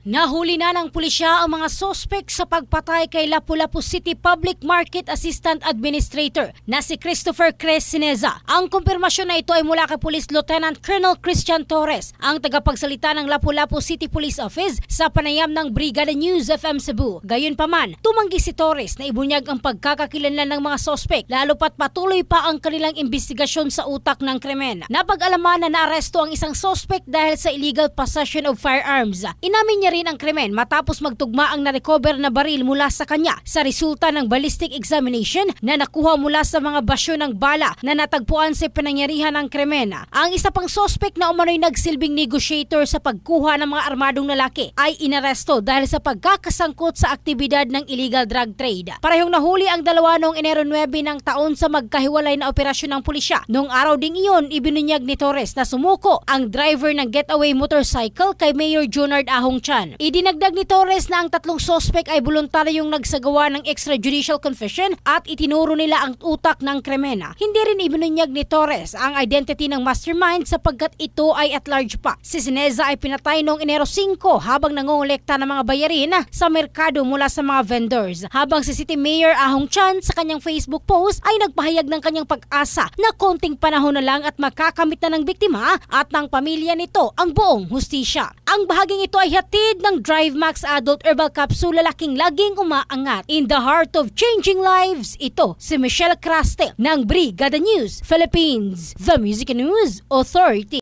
Nahuli na ng pulisya ang mga sospek sa pagpatay kay Lapu-Lapu City Public Market Assistant Administrator na si Christopher Cresceneza. Ang kumpirmasyon na ito ay mula kay Police Lieutenant Colonel Christian Torres, ang tagapagsalita ng Lapu-Lapu City Police Office sa panayam ng Brigada News FM Cebu. Gayunpaman, tumanggi si Torres na ibunyag ang pagkakakilanlan ng mga sospek lalo pat patuloy pa ang kanilang investigasyon sa utak ng krimen. Napag-alaman na naaresto ang isang sospek dahil sa illegal possession of firearms. Inamin niya rin ang krimen matapos magtugma ang narecover na baril mula sa kanya sa resulta ng ballistic examination na nakuha mula sa mga basyo ng bala na natagpuan sa pinangyarihan ng krimen. Ang isa pang sospek na umano'y nagsilbing negotiator sa pagkuha ng mga armadong lalaki ay inaresto dahil sa pagkakasangkot sa aktibidad ng illegal drug trade. Parehong nahuli ang dalawa noong Enero 9 ng taon sa magkahiwalay na operasyon ng pulisya. Noong araw ding iyon, ibinunyag ni Torres na sumuko ang driver ng getaway motorcycle kay Mayor Junard Ahong Chan kasulatan. Idinagdag ni Torres na ang tatlong sospek ay voluntaryong nagsagawa ng extrajudicial confession at itinuro nila ang utak ng kremena. Hindi rin ibinunyag ni Torres ang identity ng mastermind sapagkat ito ay at large pa. Si Sineza ay pinatay noong Enero 5 habang nangongolekta ng mga bayarin sa merkado mula sa mga vendors. Habang si City Mayor Ahong Chan sa kanyang Facebook post ay nagpahayag ng kanyang pag-asa na konting panahon na lang at makakamit na ng biktima at ng pamilya nito ang buong hustisya. Ang bahaging ito ay hatid ng DriveMax Adult Herbal Capsule lalaking laging umaangat. In the heart of changing lives, ito si Michelle Craste ng Brigada News Philippines, The Music News Authority.